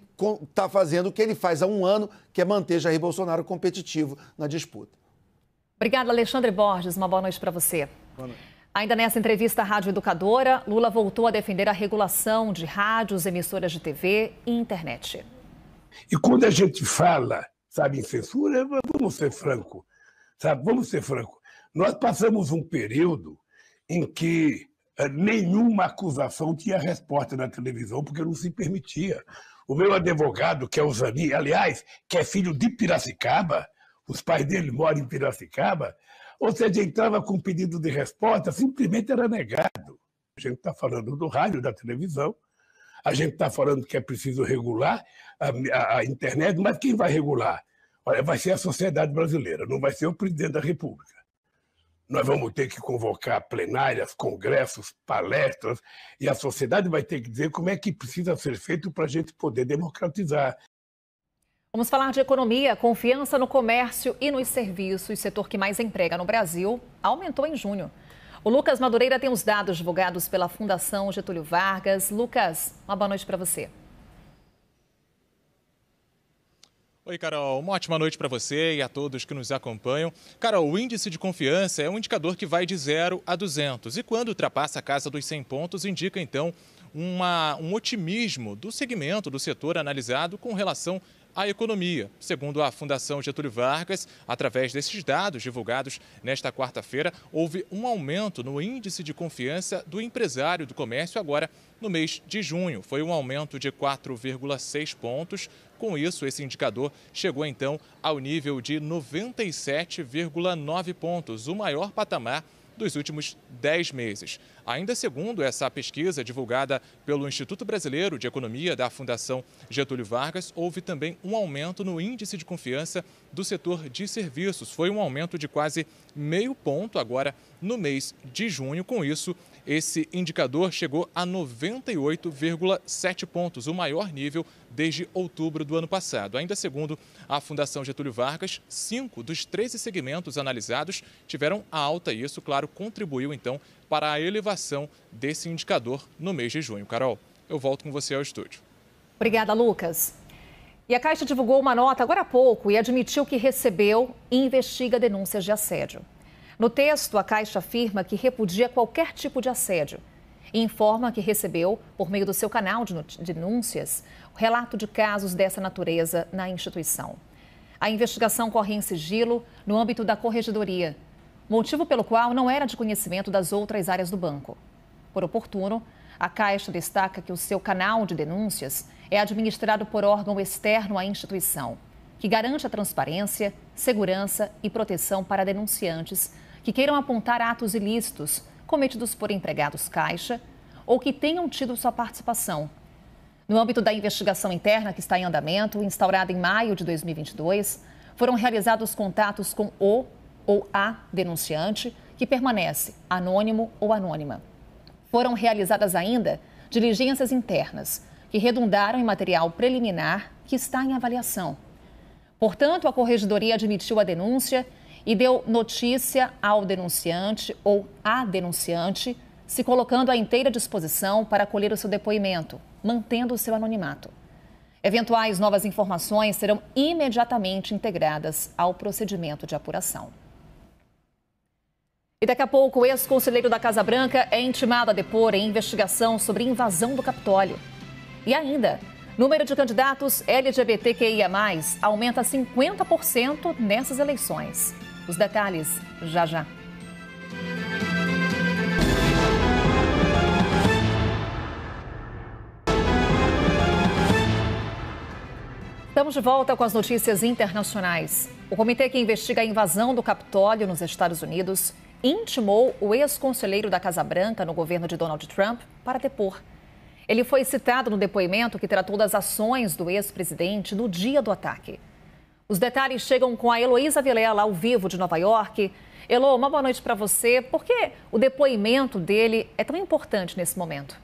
está fazendo o que ele faz há um ano, que é manter Jair Bolsonaro competitivo na disputa. Obrigada, Alexandre Borges. Uma boa noite para você. Boa noite. Ainda nessa entrevista à Rádio Educadora, Lula voltou a defender a regulação de rádios, emissoras de TV e internet. E quando a gente fala, sabe, em censura, vamos ser franco, sabe, vamos ser franco. Nós passamos um período em que eh, nenhuma acusação tinha resposta na televisão, porque não se permitia. O meu advogado, que é o Zani, aliás, que é filho de Piracicaba, os pais dele moram em Piracicaba, ou seja, entrava com um pedido de resposta, simplesmente era negado. A gente está falando do rádio, da televisão, a gente está falando que é preciso regular a, a, a, internet, mas quem vai regular? Olha, vai ser a sociedade brasileira, não vai ser o presidente da República. Nós vamos ter que convocar plenárias, congressos, palestras, e a sociedade vai ter que dizer como é que precisa ser feito para a gente poder democratizar, Vamos falar de economia. Confiança no comércio e nos serviços, setor que mais emprega no Brasil, aumentou em junho. O Lucas Madureira tem os dados divulgados pela Fundação Getúlio Vargas. Lucas, uma boa noite para você. Oi, Carol. Uma ótima noite para você e a todos que nos acompanham. Carol, o índice de confiança é um indicador que vai de 0 a 200 e quando ultrapassa a casa dos 100 pontos, indica então uma, um otimismo do segmento, do setor analisado com relação a economia. Segundo a Fundação Getúlio Vargas, através desses dados divulgados nesta quarta-feira, houve um aumento no índice de confiança do empresário do comércio agora no mês de junho. Foi um aumento de 4,6 pontos. Com isso, esse indicador chegou então ao nível de 97,9 pontos, o maior patamar dos últimos 10 meses. Ainda segundo essa pesquisa divulgada pelo Instituto Brasileiro de Economia da Fundação Getúlio Vargas, houve também um aumento no índice de confiança do setor de serviços. Foi um aumento de quase meio ponto agora no mês de junho. Com isso, esse indicador chegou a 98,7 pontos, o maior nível desde outubro do ano passado. Ainda segundo a Fundação Getúlio Vargas, cinco dos 13 segmentos analisados tiveram alta e isso, claro, contribuiu então para a elevação desse indicador no mês de junho. Carol, eu volto com você ao estúdio. Obrigada, Lucas. E a Caixa divulgou uma nota agora há pouco e admitiu que recebeu e investiga denúncias de assédio. No texto, a Caixa afirma que repudia qualquer tipo de assédio e informa que recebeu, por meio do seu canal de denúncias, relato de casos dessa natureza na instituição. A investigação corre em sigilo no âmbito da corregedoria, motivo pelo qual não era de conhecimento das outras áreas do banco. Por oportuno, a Caixa destaca que o seu canal de denúncias é administrado por órgão externo à instituição, que garante a transparência, segurança e proteção para denunciantes que queiram apontar atos ilícitos cometidos por empregados Caixa ou que tenham tido sua participação. No âmbito da investigação interna que está em andamento, instaurada em maio de 2022, foram realizados contatos com o ou a denunciante, que permanece anônimo ou anônima. Foram realizadas ainda diligências internas, que redundaram em material preliminar que está em avaliação. Portanto, a Corregedoria admitiu a denúncia e deu notícia ao denunciante ou à denunciante, se colocando à inteira disposição para acolher o seu depoimento, mantendo o seu anonimato. Eventuais novas informações serão imediatamente integradas ao procedimento de apuração. E daqui a pouco, o ex-conselheiro da Casa Branca é intimado a depor em investigação sobre invasão do Capitólio. E ainda, número de candidatos LGBTQIA, aumenta 50% nessas eleições. Os detalhes já já. Estamos de volta com as notícias internacionais. O comitê que investiga a invasão do Capitólio nos Estados Unidos intimou o ex-conselheiro da Casa Branca no governo de Donald Trump para depor. Ele foi citado no depoimento que tratou das ações do ex-presidente no dia do ataque. Os detalhes chegam com a Heloísa Vilela, ao vivo de Nova York. Elo, uma boa noite para você. Por que o depoimento dele é tão importante nesse momento?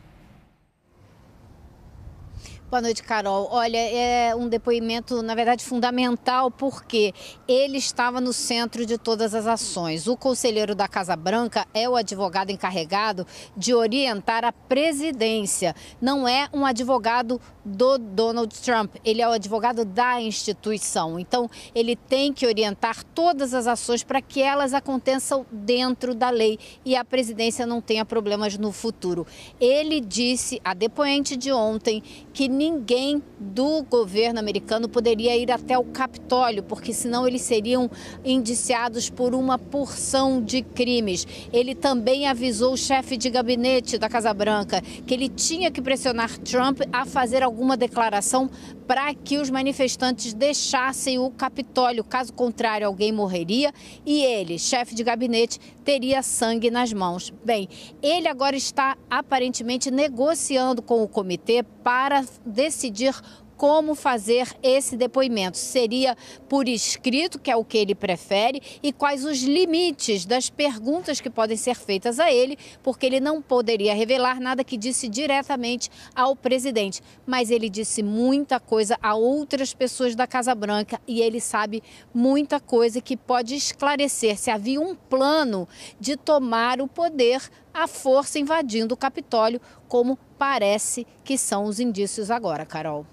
Boa noite, Carol. Olha, é um depoimento, na verdade, fundamental, porque ele estava no centro de todas as ações. O conselheiro da Casa Branca é o advogado encarregado de orientar a presidência. Não é um advogado do Donald Trump, ele é o advogado da instituição. Então, ele tem que orientar todas as ações para que elas aconteçam dentro da lei e a presidência não tenha problemas no futuro. Ele disse, a depoente de ontem, que ninguém do governo americano poderia ir até o Capitólio, porque senão eles seriam indiciados por uma porção de crimes. Ele também avisou o chefe de gabinete da Casa Branca que ele tinha que pressionar Trump a fazer alguma declaração para que os manifestantes deixassem o Capitólio. Caso contrário, alguém morreria e ele, chefe de gabinete, teria sangue nas mãos. Bem, ele agora está aparentemente negociando com o comitê para decidir como fazer esse depoimento. Seria por escrito, que é o que ele prefere, e quais os limites das perguntas que podem ser feitas a ele, porque ele não poderia revelar nada que disse diretamente ao presidente. Mas ele disse muita coisa a outras pessoas da Casa Branca e ele sabe muita coisa que pode esclarecer se havia um plano de tomar o poder à força invadindo o Capitólio, como parece que são os indícios agora, Carol.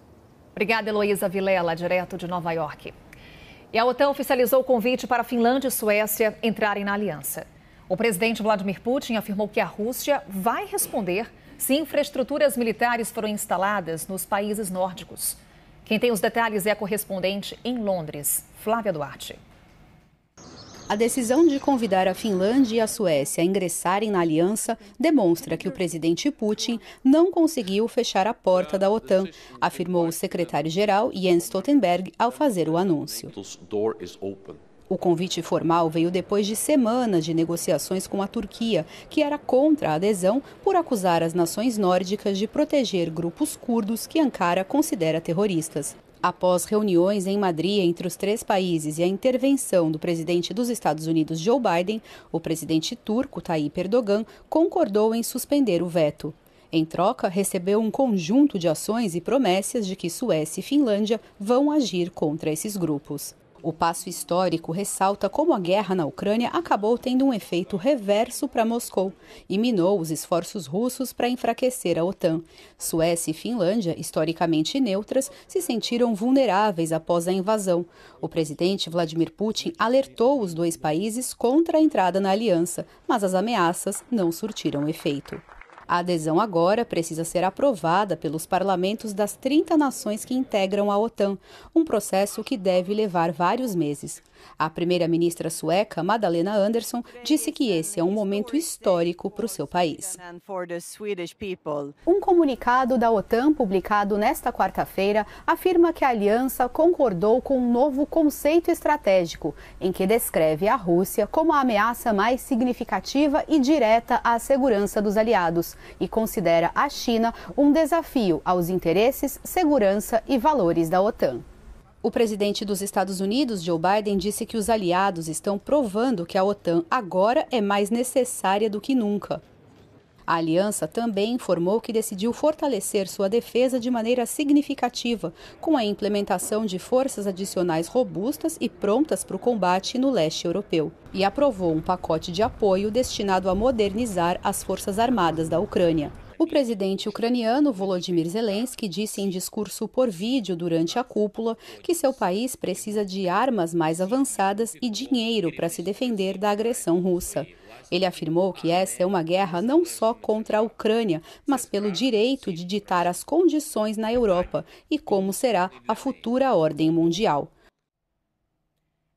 Obrigada, Heloísa Vilela, direto de Nova York. E a OTAN oficializou o convite para a Finlândia e Suécia entrarem na aliança. O presidente Vladimir Putin afirmou que a Rússia vai responder se infraestruturas militares foram instaladas nos países nórdicos. Quem tem os detalhes é a correspondente em Londres, Flávia Duarte. A decisão de convidar a Finlândia e a Suécia a ingressarem na aliança demonstra que o presidente Putin não conseguiu fechar a porta da OTAN, afirmou o secretário-geral Jens Stoltenberg ao fazer o anúncio. O convite formal veio depois de semanas de negociações com a Turquia, que era contra a adesão por acusar as nações nórdicas de proteger grupos curdos que Ankara considera terroristas após reuniões em Madrid entre os três países e a intervenção do presidente dos Estados Unidos Joe Biden, o presidente turco Tayyip Erdogan concordou em suspender o veto. Em troca, recebeu um conjunto de ações e promessas de que Suécia e Finlândia vão agir contra esses grupos. O passo histórico ressalta como a guerra na Ucrânia acabou tendo um efeito reverso para Moscou e minou os esforços russos para enfraquecer a OTAN. Suécia e Finlândia, historicamente neutras, se sentiram vulneráveis após a invasão. O presidente Vladimir Putin alertou os dois países contra a entrada na aliança, mas as ameaças não surtiram efeito. A adesão agora precisa ser aprovada pelos parlamentos das 30 nações que integram a OTAN, um processo que deve levar vários meses. A primeira-ministra sueca, Madalena Andersson, disse que esse é um momento histórico para o seu país. Um comunicado da OTAN publicado nesta quarta-feira afirma que a aliança concordou com um novo conceito estratégico, em que descreve a Rússia como a ameaça mais significativa e direta à segurança dos aliados e considera a China um desafio aos interesses, segurança e valores da OTAN. O presidente dos Estados Unidos, Joe Biden, disse que os aliados estão provando que a OTAN agora é mais necessária do que nunca. A aliança também informou que decidiu fortalecer sua defesa de maneira significativa, com a implementação de forças adicionais robustas e prontas para o combate no leste europeu, e aprovou um pacote de apoio destinado a modernizar as forças armadas da Ucrânia. O presidente ucraniano Volodymyr Zelensky disse em discurso por vídeo durante a cúpula que seu país precisa de armas mais avançadas e dinheiro para se defender da agressão russa. Ele afirmou que essa é uma guerra não só contra a Ucrânia, mas pelo direito de ditar as condições na Europa e como será a futura ordem mundial.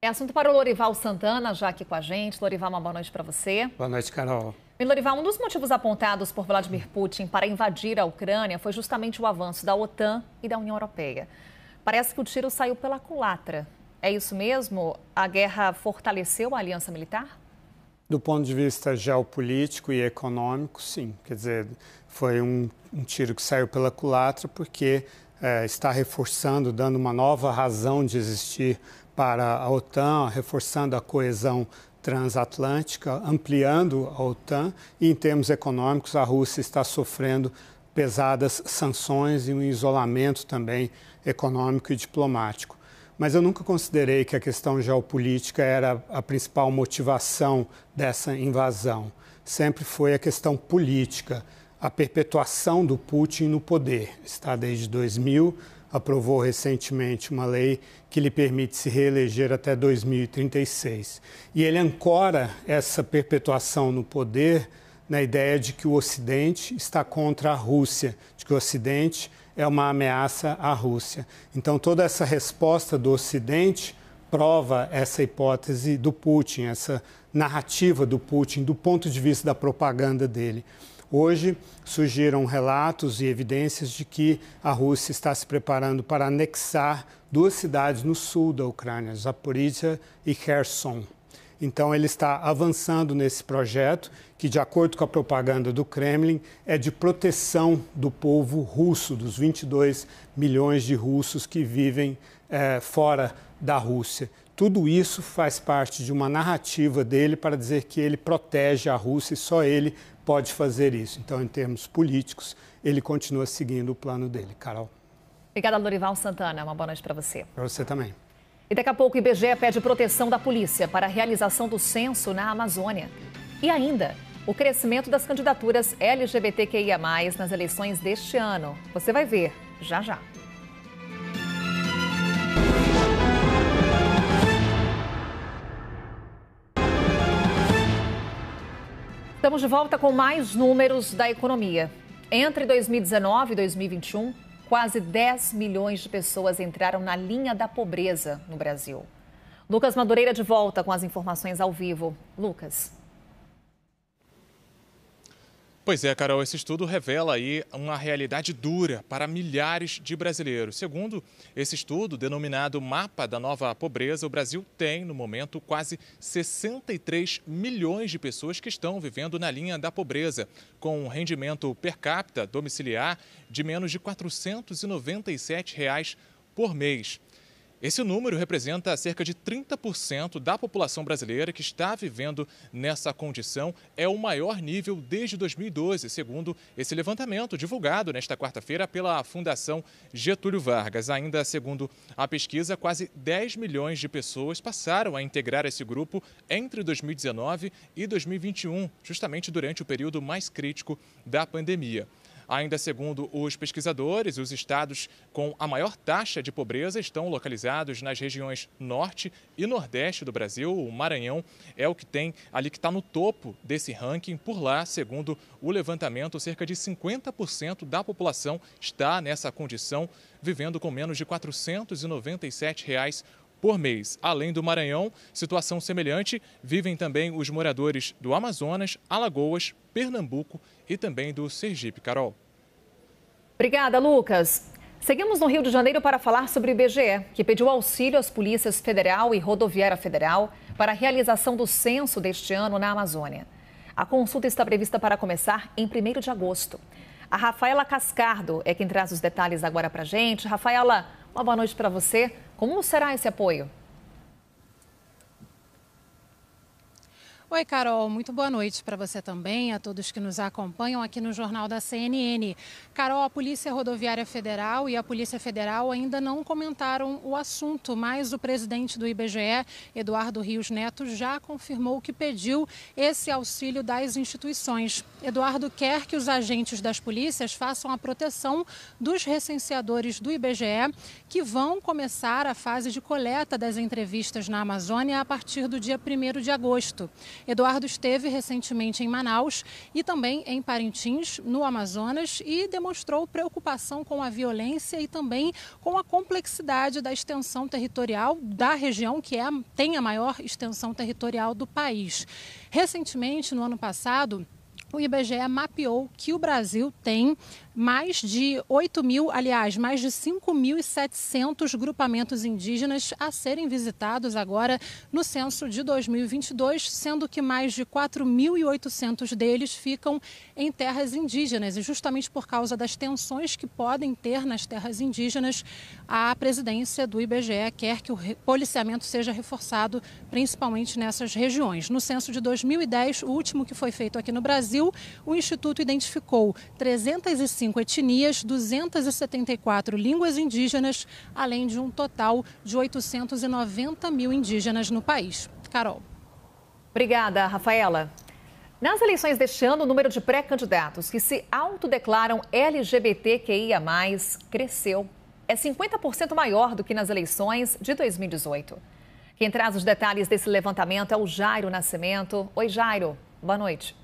É assunto para o Lorival Santana, já aqui com a gente. Lorival, uma boa noite para você. Boa noite, Carol. Milorival, um dos motivos apontados por Vladimir Putin para invadir a Ucrânia foi justamente o avanço da OTAN e da União Europeia. Parece que o tiro saiu pela culatra. É isso mesmo? A guerra fortaleceu a aliança militar? Do ponto de vista geopolítico e econômico, sim. Quer dizer, foi um, um tiro que saiu pela culatra porque é, está reforçando, dando uma nova razão de existir para a OTAN, reforçando a coesão transatlântica, ampliando a OTAN, e em termos econômicos, a Rússia está sofrendo pesadas sanções e um isolamento também econômico e diplomático. Mas eu nunca considerei que a questão geopolítica era a principal motivação dessa invasão. Sempre foi a questão política, a perpetuação do Putin no poder. Está desde 2000 aprovou recentemente uma lei que lhe permite se reeleger até 2036. E ele ancora essa perpetuação no poder na ideia de que o Ocidente está contra a Rússia, de que o Ocidente é uma ameaça à Rússia. Então, toda essa resposta do Ocidente prova essa hipótese do Putin, essa narrativa do Putin, do ponto de vista da propaganda dele. Hoje surgiram relatos e evidências de que a Rússia está se preparando para anexar duas cidades no sul da Ucrânia, Zaporizhia e Kherson. Então, ele está avançando nesse projeto, que, de acordo com a propaganda do Kremlin, é de proteção do povo russo, dos 22 milhões de russos que vivem eh, fora da Rússia. Tudo isso faz parte de uma narrativa dele para dizer que ele protege a Rússia e só ele pode fazer isso. Então, em termos políticos, ele continua seguindo o plano dele. Carol. Obrigada, Lorival Santana. Uma boa noite para você. Para você também. E daqui a pouco o IBGE pede proteção da polícia para a realização do censo na Amazônia. E ainda, o crescimento das candidaturas LGBTQIA+, nas eleições deste ano. Você vai ver, já já. Estamos de volta com mais números da economia. Entre 2019 e 2021, quase 10 milhões de pessoas entraram na linha da pobreza no Brasil. Lucas Madureira de volta com as informações ao vivo. Lucas. Pois é, Carol, esse estudo revela aí uma realidade dura para milhares de brasileiros. Segundo esse estudo, denominado Mapa da Nova Pobreza, o Brasil tem, no momento, quase 63 milhões de pessoas que estão vivendo na linha da pobreza, com um rendimento per capita domiciliar de menos de R$ 497 reais por mês. Esse número representa cerca de 30% da população brasileira que está vivendo nessa condição. É o maior nível desde 2012, segundo esse levantamento divulgado nesta quarta-feira pela Fundação Getúlio Vargas. Ainda segundo a pesquisa, quase 10 milhões de pessoas passaram a integrar esse grupo entre 2019 e 2021, justamente durante o período mais crítico da pandemia. Ainda segundo os pesquisadores, os estados com a maior taxa de pobreza estão localizados nas regiões norte e nordeste do Brasil. O Maranhão é o que tem ali que está no topo desse ranking. Por lá, segundo o levantamento, cerca de 50% da população está nessa condição, vivendo com menos de R$ 497 reais por mês. Além do Maranhão, situação semelhante vivem também os moradores do Amazonas, Alagoas, Pernambuco e também do Sergipe Carol. Obrigada, Lucas. Seguimos no Rio de Janeiro para falar sobre o IBGE, que pediu auxílio às polícias federal e rodoviária federal para a realização do censo deste ano na Amazônia. A consulta está prevista para começar em 1 de agosto. A Rafaela Cascardo é quem traz os detalhes agora para a gente. Rafaela, uma boa noite para você. Como será esse apoio? Oi, Carol, muito boa noite para você também, a todos que nos acompanham aqui no Jornal da CNN. Carol, a Polícia Rodoviária Federal e a Polícia Federal ainda não comentaram o assunto, mas o presidente do IBGE, Eduardo Rios Neto, já confirmou que pediu esse auxílio das instituições. Eduardo quer que os agentes das polícias façam a proteção dos recenseadores do IBGE, que vão começar a fase de coleta das entrevistas na Amazônia a partir do dia 1 de agosto. Eduardo esteve recentemente em Manaus e também em Parintins, no Amazonas, e demonstrou preocupação com a violência e também com a complexidade da extensão territorial da região, que é, tem a maior extensão territorial do país. Recentemente, no ano passado, o IBGE mapeou que o Brasil tem mais de 8 mil, aliás, mais de 5.700 grupamentos indígenas a serem visitados agora no censo de 2022, sendo que mais de 4.800 deles ficam em terras indígenas. E justamente por causa das tensões que podem ter nas terras indígenas, a presidência do IBGE quer que o policiamento seja reforçado, principalmente nessas regiões. No censo de 2010, o último que foi feito aqui no Brasil, Brasil, o Instituto identificou 305 etnias, 274 línguas indígenas, além de um total de 890 mil indígenas no país. Carol. Obrigada, Rafaela. Nas eleições deste ano, o número de pré-candidatos que se autodeclaram LGBTQIA, cresceu. É 50% maior do que nas eleições de 2018. Quem traz os detalhes desse levantamento é o Jairo Nascimento. Oi, Jairo. Boa noite.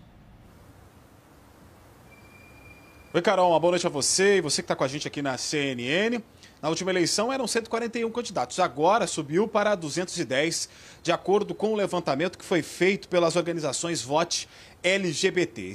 Oi, Carol, uma boa noite a você e você que está com a gente aqui na CNN. Na última eleição eram 141 candidatos, agora subiu para 210, de acordo com o levantamento que foi feito pelas organizações Vote LGBT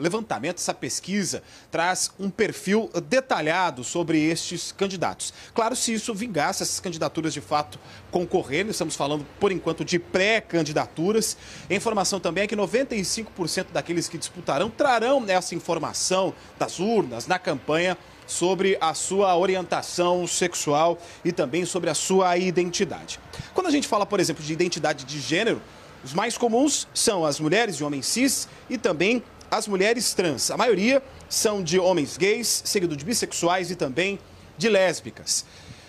levantamento, essa pesquisa, traz um perfil detalhado sobre estes candidatos. Claro, se isso vingasse, essas candidaturas de fato concorrendo, estamos falando por enquanto de pré-candidaturas. A informação também é que 95% daqueles que disputarão trarão essa informação das urnas na campanha sobre a sua orientação sexual e também sobre a sua identidade. Quando a gente fala, por exemplo, de identidade de gênero, os mais comuns são as mulheres e homens cis e também as mulheres trans. A maioria são de homens gays, seguido de bissexuais e também de lésbicas.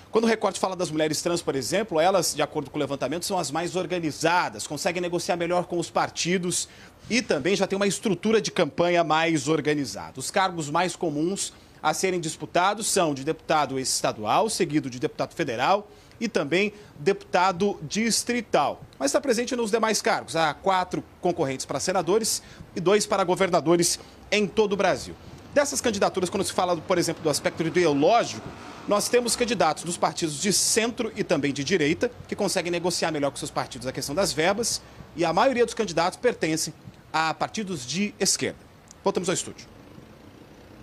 Quando o recorte fala das mulheres trans, por exemplo, elas, de acordo com o levantamento, são as mais organizadas, conseguem negociar melhor com os partidos e também já tem uma estrutura de campanha mais organizada. Os cargos mais comuns a serem disputados são de deputado estadual, seguido de deputado federal e também deputado distrital. Mas está presente nos demais cargos. Há quatro concorrentes para senadores e dois para governadores em todo o Brasil. Dessas candidaturas, quando se fala, por exemplo, do aspecto ideológico, nós temos candidatos dos partidos de centro e também de direita, que conseguem negociar melhor com seus partidos a questão das verbas, e a maioria dos candidatos pertencem a partidos de esquerda. Voltamos ao estúdio.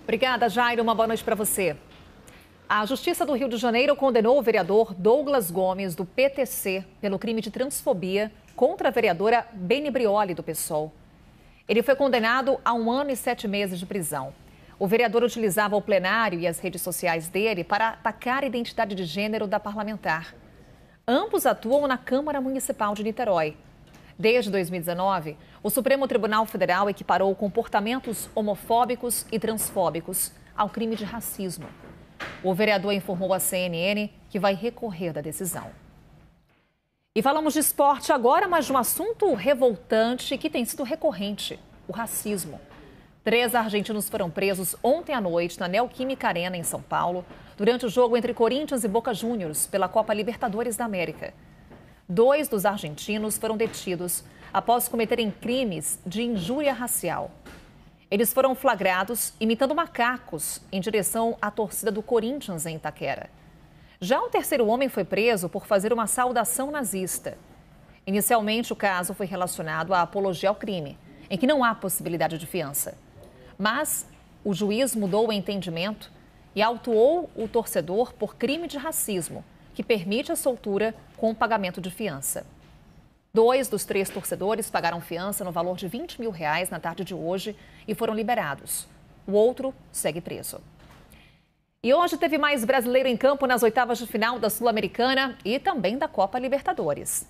Obrigada, Jairo. Uma boa noite para você. A Justiça do Rio de Janeiro condenou o vereador Douglas Gomes, do PTC, pelo crime de transfobia contra a vereadora Beni Brioli, do PSOL. Ele foi condenado a um ano e sete meses de prisão. O vereador utilizava o plenário e as redes sociais dele para atacar a identidade de gênero da parlamentar. Ambos atuam na Câmara Municipal de Niterói. Desde 2019, o Supremo Tribunal Federal equiparou comportamentos homofóbicos e transfóbicos ao crime de racismo. O vereador informou à CNN que vai recorrer da decisão. E falamos de esporte agora, mas de um assunto revoltante que tem sido recorrente: o racismo. Três argentinos foram presos ontem à noite na Neoquímica Arena, em São Paulo, durante o jogo entre Corinthians e Boca Juniors pela Copa Libertadores da América. Dois dos argentinos foram detidos após cometerem crimes de injúria racial. Eles foram flagrados imitando macacos em direção à torcida do Corinthians em Itaquera. Já um terceiro homem foi preso por fazer uma saudação nazista. Inicialmente, o caso foi relacionado à apologia ao crime, em que não há possibilidade de fiança. Mas o juiz mudou o entendimento e autuou o torcedor por crime de racismo, que permite a soltura com o pagamento de fiança. Dois dos três torcedores pagaram fiança no valor de 20 mil reais na tarde de hoje e foram liberados. O outro segue preso. E hoje teve mais brasileiro em campo nas oitavas de final da Sul-Americana e também da Copa Libertadores.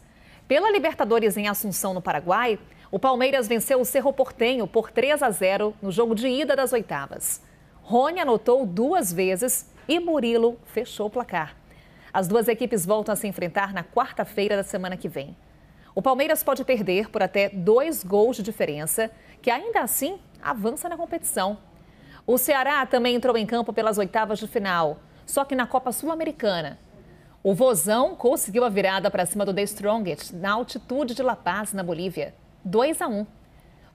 Pela Libertadores em Assunção, no Paraguai, o Palmeiras venceu o Cerro Portenho por 3 a 0 no jogo de ida das oitavas. Rony anotou duas vezes e Murilo fechou o placar. As duas equipes voltam a se enfrentar na quarta-feira da semana que vem. O Palmeiras pode perder por até dois gols de diferença, que ainda assim avança na competição. O Ceará também entrou em campo pelas oitavas de final, só que na Copa Sul-Americana. O Vozão conseguiu a virada para cima do The Strongest na altitude de La Paz, na Bolívia. 2 a 1.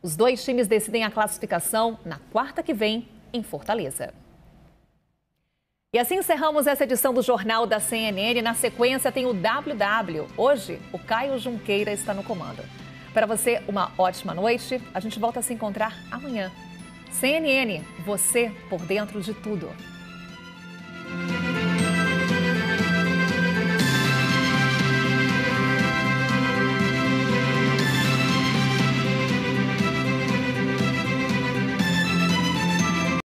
Os dois times decidem a classificação na quarta que vem, em Fortaleza. E assim encerramos essa edição do Jornal da CNN. Na sequência tem o WW. Hoje, o Caio Junqueira está no comando. Para você, uma ótima noite. A gente volta a se encontrar amanhã. CNN, você por dentro de tudo.